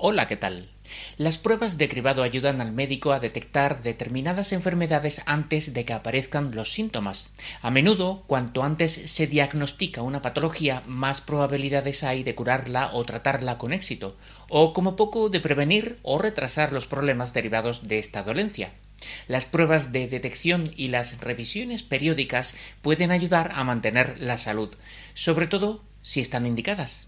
Hola, ¿qué tal? Las pruebas de cribado ayudan al médico a detectar determinadas enfermedades antes de que aparezcan los síntomas. A menudo, cuanto antes se diagnostica una patología, más probabilidades hay de curarla o tratarla con éxito, o como poco de prevenir o retrasar los problemas derivados de esta dolencia. Las pruebas de detección y las revisiones periódicas pueden ayudar a mantener la salud, sobre todo si están indicadas.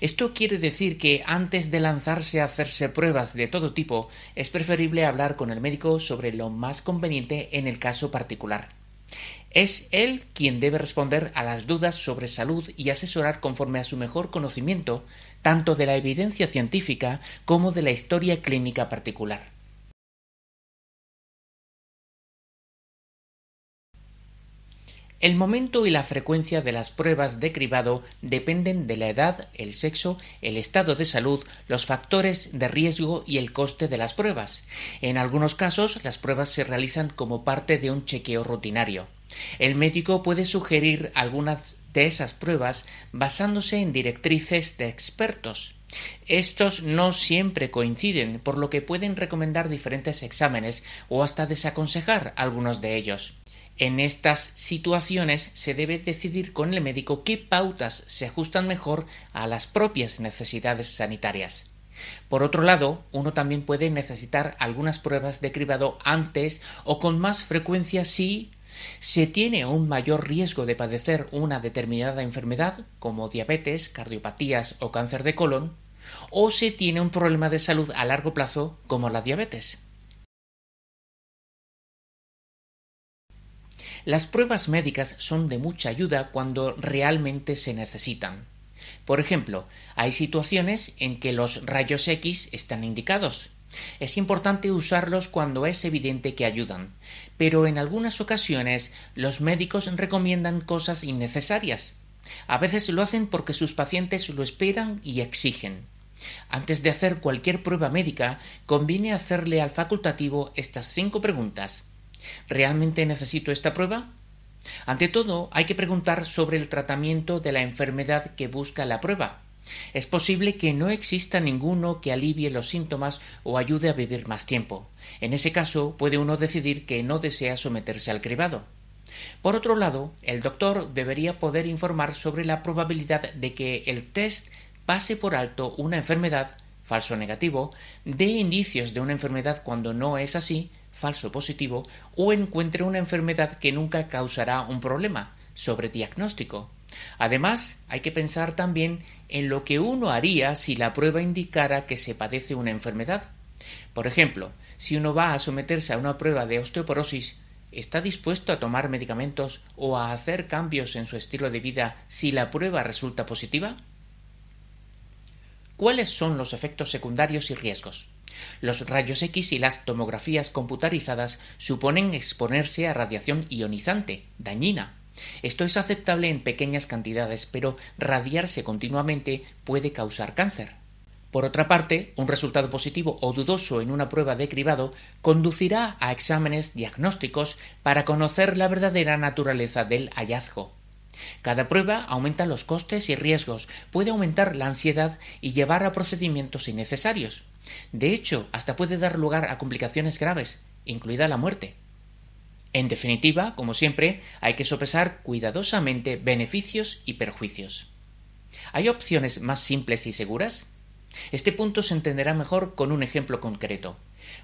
Esto quiere decir que antes de lanzarse a hacerse pruebas de todo tipo, es preferible hablar con el médico sobre lo más conveniente en el caso particular. Es él quien debe responder a las dudas sobre salud y asesorar conforme a su mejor conocimiento, tanto de la evidencia científica como de la historia clínica particular. El momento y la frecuencia de las pruebas de cribado dependen de la edad, el sexo, el estado de salud, los factores de riesgo y el coste de las pruebas. En algunos casos, las pruebas se realizan como parte de un chequeo rutinario. El médico puede sugerir algunas de esas pruebas basándose en directrices de expertos. Estos no siempre coinciden, por lo que pueden recomendar diferentes exámenes o hasta desaconsejar algunos de ellos. En estas situaciones se debe decidir con el médico qué pautas se ajustan mejor a las propias necesidades sanitarias. Por otro lado, uno también puede necesitar algunas pruebas de cribado antes o con más frecuencia si se tiene un mayor riesgo de padecer una determinada enfermedad, como diabetes, cardiopatías o cáncer de colon, o se tiene un problema de salud a largo plazo, como la diabetes. Las pruebas médicas son de mucha ayuda cuando realmente se necesitan. Por ejemplo, hay situaciones en que los rayos X están indicados. Es importante usarlos cuando es evidente que ayudan, pero en algunas ocasiones los médicos recomiendan cosas innecesarias. A veces lo hacen porque sus pacientes lo esperan y exigen. Antes de hacer cualquier prueba médica, conviene hacerle al facultativo estas cinco preguntas. ¿Realmente necesito esta prueba? Ante todo, hay que preguntar sobre el tratamiento de la enfermedad que busca la prueba. Es posible que no exista ninguno que alivie los síntomas o ayude a vivir más tiempo. En ese caso, puede uno decidir que no desea someterse al cribado. Por otro lado, el doctor debería poder informar sobre la probabilidad de que el test pase por alto una enfermedad falso negativo, dé indicios de una enfermedad cuando no es así, falso positivo, o encuentre una enfermedad que nunca causará un problema, sobre diagnóstico. Además, hay que pensar también en lo que uno haría si la prueba indicara que se padece una enfermedad. Por ejemplo, si uno va a someterse a una prueba de osteoporosis, ¿está dispuesto a tomar medicamentos o a hacer cambios en su estilo de vida si la prueba resulta positiva? ¿Cuáles son los efectos secundarios y riesgos? Los rayos X y las tomografías computarizadas suponen exponerse a radiación ionizante, dañina. Esto es aceptable en pequeñas cantidades, pero radiarse continuamente puede causar cáncer. Por otra parte, un resultado positivo o dudoso en una prueba de cribado conducirá a exámenes diagnósticos para conocer la verdadera naturaleza del hallazgo. Cada prueba aumenta los costes y riesgos, puede aumentar la ansiedad y llevar a procedimientos innecesarios. De hecho, hasta puede dar lugar a complicaciones graves, incluida la muerte. En definitiva, como siempre, hay que sopesar cuidadosamente beneficios y perjuicios. ¿Hay opciones más simples y seguras? Este punto se entenderá mejor con un ejemplo concreto.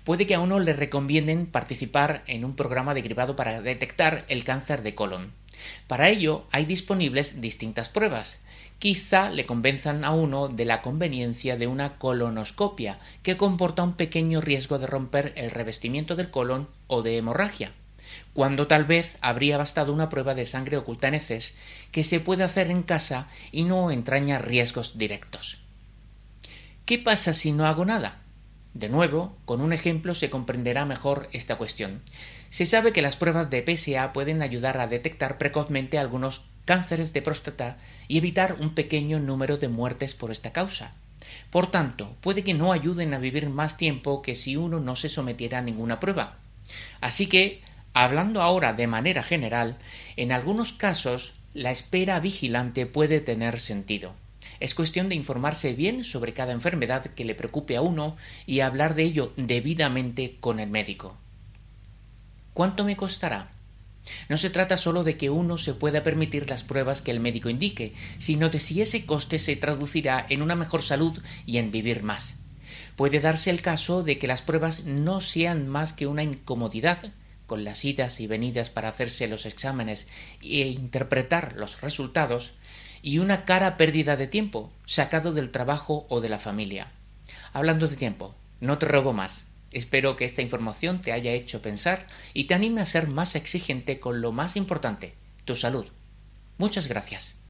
Puede que a uno le recomienden participar en un programa de cribado para detectar el cáncer de colon. Para ello hay disponibles distintas pruebas. Quizá le convenzan a uno de la conveniencia de una colonoscopia, que comporta un pequeño riesgo de romper el revestimiento del colon o de hemorragia cuando tal vez habría bastado una prueba de sangre oculta en heces que se puede hacer en casa y no entraña riesgos directos. ¿Qué pasa si no hago nada? De nuevo, con un ejemplo se comprenderá mejor esta cuestión. Se sabe que las pruebas de PSA pueden ayudar a detectar precozmente algunos cánceres de próstata y evitar un pequeño número de muertes por esta causa. Por tanto, puede que no ayuden a vivir más tiempo que si uno no se sometiera a ninguna prueba. Así que, hablando ahora de manera general, en algunos casos la espera vigilante puede tener sentido. Es cuestión de informarse bien sobre cada enfermedad que le preocupe a uno y hablar de ello debidamente con el médico. ¿Cuánto me costará? No se trata solo de que uno se pueda permitir las pruebas que el médico indique, sino de si ese coste se traducirá en una mejor salud y en vivir más. Puede darse el caso de que las pruebas no sean más que una incomodidad, con las idas y venidas para hacerse los exámenes e interpretar los resultados, y una cara pérdida de tiempo, sacado del trabajo o de la familia. Hablando de tiempo, no te robo más. Espero que esta información te haya hecho pensar y te anime a ser más exigente con lo más importante, tu salud. Muchas gracias.